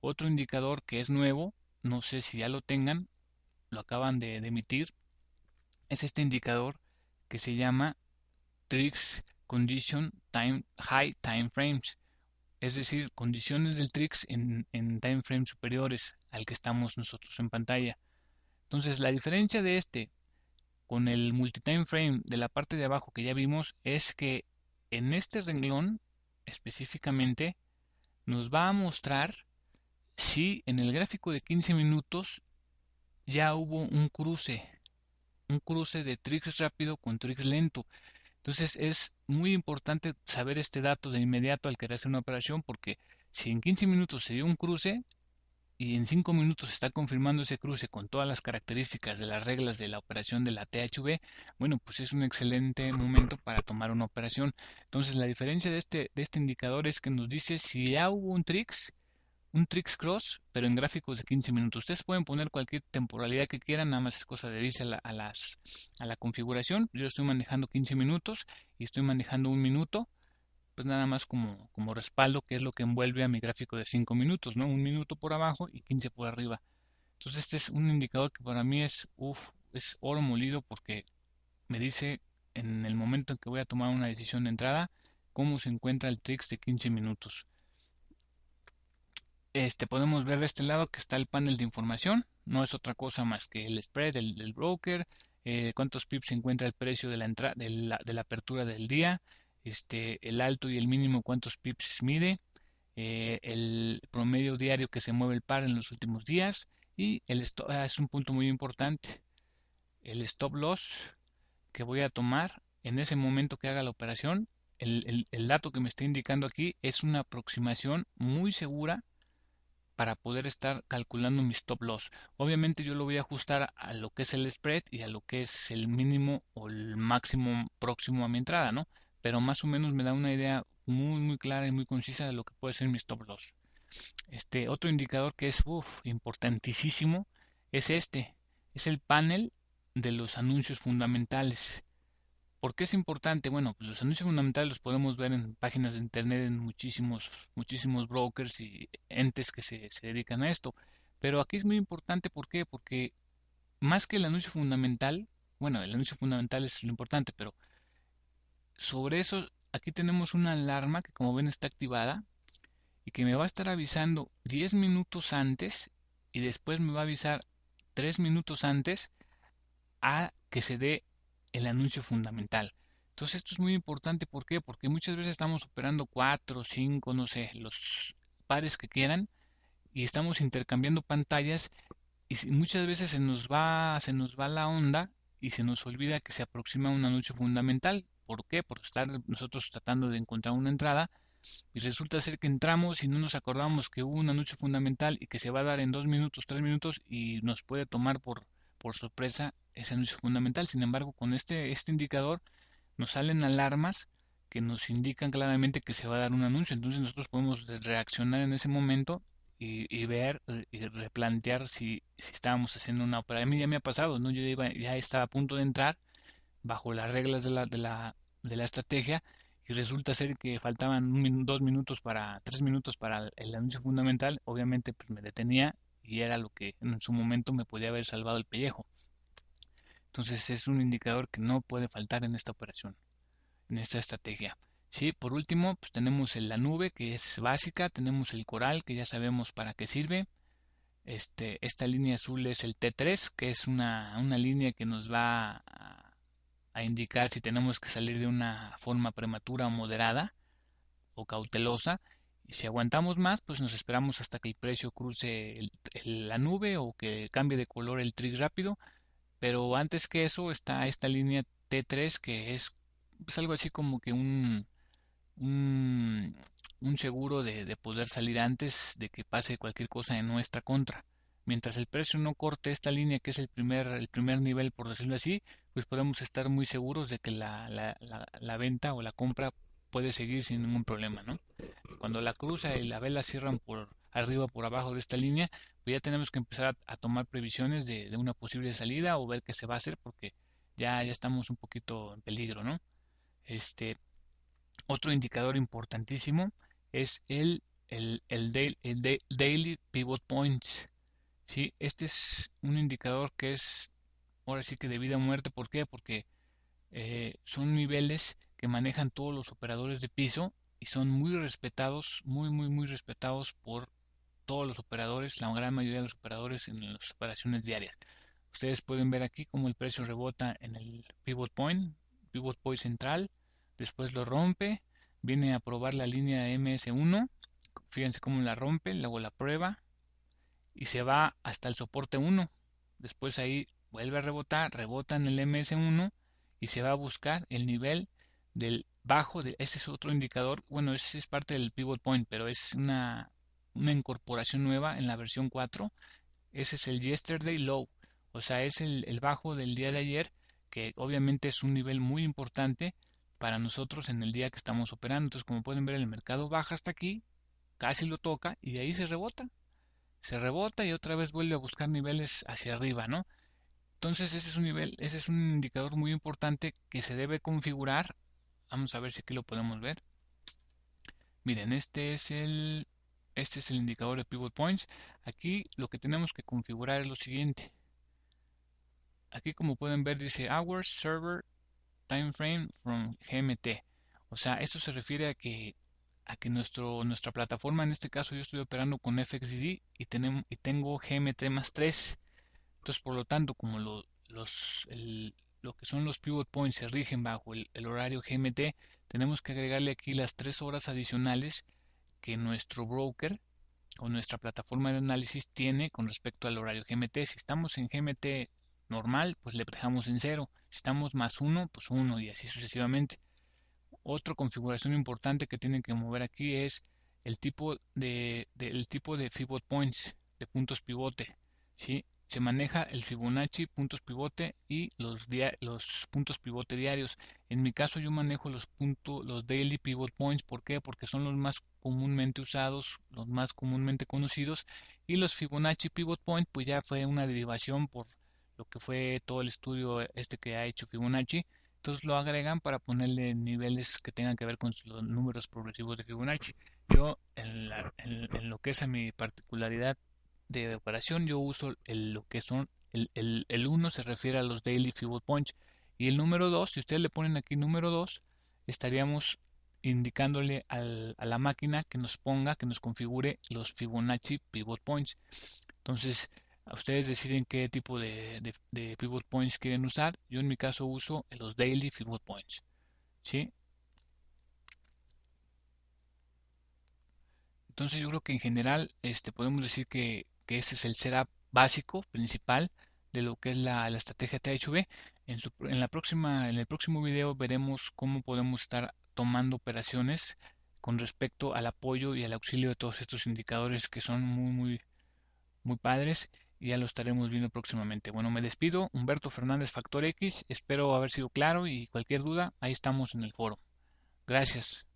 Otro indicador que es nuevo, no sé si ya lo tengan, lo acaban de, emitir, es este indicador que se llama Trix Condition Time High Time Frames, es decir, condiciones del Trix en, en time frames superiores al que estamos nosotros en pantalla. Entonces, la diferencia de este con el Multi Time frame de la parte de abajo que ya vimos es que en este renglón específicamente nos va a mostrar si en el gráfico de 15 minutos ya hubo un cruce, un cruce de trix rápido con trix lento. Entonces es muy importante saber este dato de inmediato al querer hacer una operación porque si en 15 minutos se dio un cruce y en 5 minutos se está confirmando ese cruce con todas las características de las reglas de la operación de la THV, bueno, pues es un excelente momento para tomar una operación. Entonces la diferencia de este, de este indicador es que nos dice si ya hubo un tricks un Trix Cross, pero en gráficos de 15 minutos. Ustedes pueden poner cualquier temporalidad que quieran, nada más es cosa de irse a la, las, a la configuración. Yo estoy manejando 15 minutos y estoy manejando un minuto, pues nada más como, como respaldo, que es lo que envuelve a mi gráfico de 5 minutos, ¿no? Un minuto por abajo y 15 por arriba. Entonces este es un indicador que para mí es, uf, es oro molido porque me dice en el momento en que voy a tomar una decisión de entrada cómo se encuentra el Trix de 15 minutos. Este, podemos ver de este lado que está el panel de información, no es otra cosa más que el spread del, broker, eh, cuántos pips se encuentra el precio de la, de la, apertura del día, este, el alto y el mínimo cuántos pips mide, eh, el promedio diario que se mueve el par en los últimos días y el ah, es un punto muy importante, el stop loss que voy a tomar en ese momento que haga la operación, el dato que me está indicando aquí es una aproximación muy segura para poder estar calculando mi stop loss. Obviamente yo lo voy a ajustar a lo que es el spread y a lo que es el mínimo o el máximo próximo a mi entrada, ¿no? Pero más o menos me da una idea muy muy clara y muy concisa de lo que puede ser mi stop loss. Este otro indicador que es uf, importantísimo es este, es el panel de los anuncios fundamentales. ¿Por qué es importante? Bueno, pues, los anuncios fundamentales los podemos ver en páginas de internet, en muchísimos, muchísimos brokers y entes que se, se dedican a esto. Pero aquí es muy importante, ¿por qué? Porque más que el anuncio fundamental, bueno, el anuncio fundamental es lo importante, pero sobre eso aquí tenemos una alarma que como ven está activada y que me va a estar avisando 10 minutos antes y después me va a avisar 3 minutos antes a que se dé el anuncio fundamental. Entonces esto es muy importante, ¿por qué? Porque muchas veces estamos operando cuatro, cinco, no sé, los pares que quieran y estamos intercambiando pantallas y muchas veces se nos va, se nos va la onda y se nos olvida que se aproxima un anuncio fundamental. ¿Por qué? Porque estar nosotros tratando de encontrar una entrada y resulta ser que entramos y no nos acordamos que hubo un anuncio fundamental y que se va a dar en dos minutos, tres minutos y nos puede tomar por por sorpresa ese anuncio fundamental. Sin embargo, con este, este indicador nos salen alarmas que nos indican claramente que se va a dar un anuncio. Entonces nosotros podemos reaccionar en ese momento y, ver eh, y replantear si, estábamos haciendo una operación. A mí ya me ha pasado, ¿no? Yo iba, ya estaba a punto de entrar bajo las reglas de la, de la, de la estrategia y resulta ser que faltaban dos minutos para, tres minutos para el, el anuncio fundamental. Obviamente pues, me detenía y era lo que en su momento me podía haber salvado el pellejo. Entonces es un indicador que no puede faltar en esta operación, en esta estrategia. Sí, por último, pues tenemos la nube que es básica, tenemos el coral que ya sabemos para qué sirve. Este, esta línea azul es el T3, que es una, línea que nos va a, a indicar si tenemos que salir de una forma prematura o moderada o cautelosa si aguantamos más, pues nos esperamos hasta que el precio cruce la nube o que cambie de color el trig rápido. Pero antes que eso está esta línea T3 que es, algo así como que un, un, seguro de, poder salir antes de que pase cualquier cosa en nuestra contra. Mientras el precio no corte esta línea que es el primer, el primer nivel, por decirlo así, pues podemos estar muy seguros de que la, la venta o la compra puede seguir sin ningún problema, ¿no? Cuando la cruza y la vela cierran por arriba, o por abajo de esta línea, pues ya tenemos que empezar a, tomar previsiones de, una posible salida o ver qué se va a hacer porque ya, ya estamos un poquito en peligro, ¿no? Este, otro indicador importantísimo es el, el, el, daily, Pivot Point. ¿sí? Este es un indicador que es, ahora sí que de vida o muerte, ¿por qué? Porque eh, son niveles que manejan todos los operadores de piso y son muy respetados, muy, muy, muy respetados por todos los operadores, la gran mayoría de los operadores en las operaciones diarias. Ustedes pueden ver aquí cómo el precio rebota en el pivot point, pivot point central, después lo rompe, viene a probar la línea MS1, fíjense cómo la rompe, luego la prueba y se va hasta el soporte 1. Después ahí vuelve a rebotar, rebota en el MS1 y se va a buscar el nivel del bajo, de, ese es otro indicador, bueno, ese es parte del pivot point, pero es una, una incorporación nueva en la versión 4. Ese es el yesterday low, o sea, es el, el bajo del día de ayer, que obviamente es un nivel muy importante para nosotros en el día que estamos operando. Entonces, como pueden ver, el mercado baja hasta aquí, casi lo toca y de ahí se rebota. Se rebota y otra vez vuelve a buscar niveles hacia arriba, ¿no? Entonces, ese es un nivel, ese es un indicador muy importante que se debe configurar Vamos a ver si aquí lo podemos ver. Miren, este es el, este es el indicador de pivot points. Aquí lo que tenemos que configurar es lo siguiente. Aquí como pueden ver dice hours server time frame from GMT. O sea, esto se refiere a que a que nuestro, nuestra plataforma, en este caso yo estoy operando con FXDD y, tenemos, y tengo GMT más 3. Entonces, por lo tanto, como los, lo que son los pivot points se rigen bajo el, horario GMT, tenemos que agregarle aquí las tres horas adicionales que nuestro broker o nuestra plataforma de análisis tiene con respecto al horario GMT. Si estamos en GMT normal, pues le dejamos en cero. Si estamos más uno, pues uno y así sucesivamente. Otra configuración importante que tienen que mover aquí es el tipo de, tipo de pivot points, de puntos pivote. ¿sí? se maneja el Fibonacci, puntos pivote y los, los puntos pivote diarios. En mi caso yo manejo los los daily pivot points, ¿por qué? Porque son los más comúnmente usados, los más comúnmente conocidos y los Fibonacci pivot points pues ya fue una derivación por lo que fue todo el estudio este que ha hecho Fibonacci. Entonces lo agregan para ponerle niveles que tengan que ver con los números progresivos de Fibonacci. Yo en, en lo que es a mi particularidad de operación yo uso el, lo que son, el 1 se refiere a los Daily pivot points y el número 2, si ustedes le ponen aquí número 2, estaríamos indicándole a la máquina que nos ponga, que nos configure los Fibonacci Pivot Points. Entonces, ustedes deciden qué tipo de, de, Pivot Points quieren usar. Yo en mi caso uso los Daily Pivot Points. ¿sí? Entonces yo creo que en general este, podemos decir que que ese es el setup básico, principal, de lo que es la, estrategia THV. En, la próxima, en el próximo video veremos cómo podemos estar tomando operaciones con respecto al apoyo y al auxilio de todos estos indicadores que son muy, muy, muy padres y ya lo estaremos viendo próximamente. Bueno, me despido. Humberto Fernández, Factor X. Espero haber sido claro y cualquier duda, ahí estamos en el foro. Gracias.